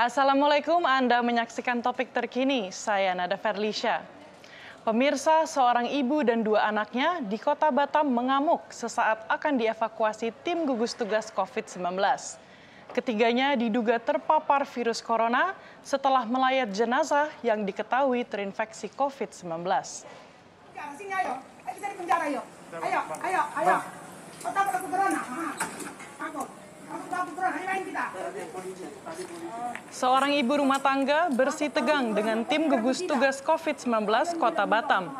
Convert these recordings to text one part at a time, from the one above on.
Assalamualaikum, Anda menyaksikan topik terkini. Saya Nada Ferlisha. Pemirsa, seorang ibu dan dua anaknya di kota Batam mengamuk sesaat akan dievakuasi tim gugus tugas COVID-19. Ketiganya diduga terpapar virus corona setelah melayat jenazah yang diketahui terinfeksi COVID-19. ayo, ayo Ayo, ayo, ayo. ayo. Seorang ibu rumah tangga bersih tegang dengan tim gugus tugas COVID-19 Kota Batam.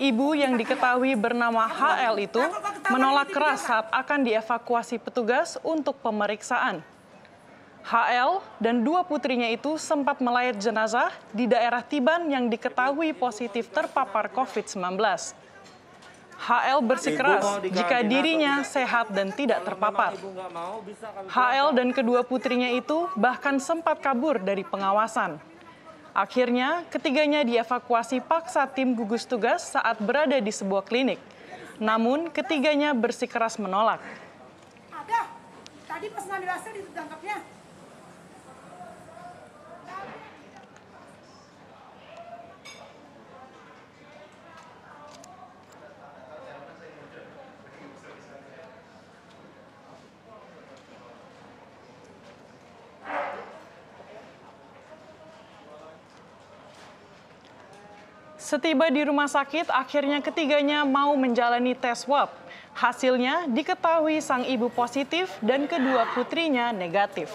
Ibu yang diketahui bernama HL itu menolak keras saat akan dievakuasi petugas untuk pemeriksaan. HL dan dua putrinya itu sempat melayat jenazah di daerah Tiban yang diketahui positif terpapar COVID-19. HL bersikeras jika dirinya sehat dan tidak terpapar. HL dan kedua putrinya itu bahkan sempat kabur dari pengawasan. Akhirnya, ketiganya dievakuasi paksa tim gugus tugas saat berada di sebuah klinik. Namun, ketiganya bersikeras menolak. Ada. Tadi pas ngambil ditangkapnya. Setiba di rumah sakit, akhirnya ketiganya mau menjalani tes swab. Hasilnya diketahui sang ibu positif dan kedua putrinya negatif.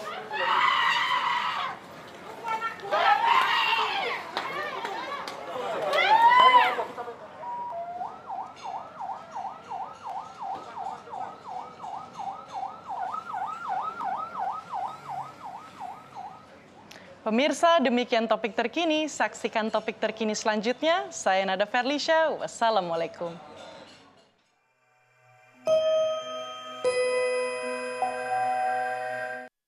Pemirsa, demikian topik terkini. Saksikan topik terkini selanjutnya. Saya Nada Ferlisha. Wassalamualaikum.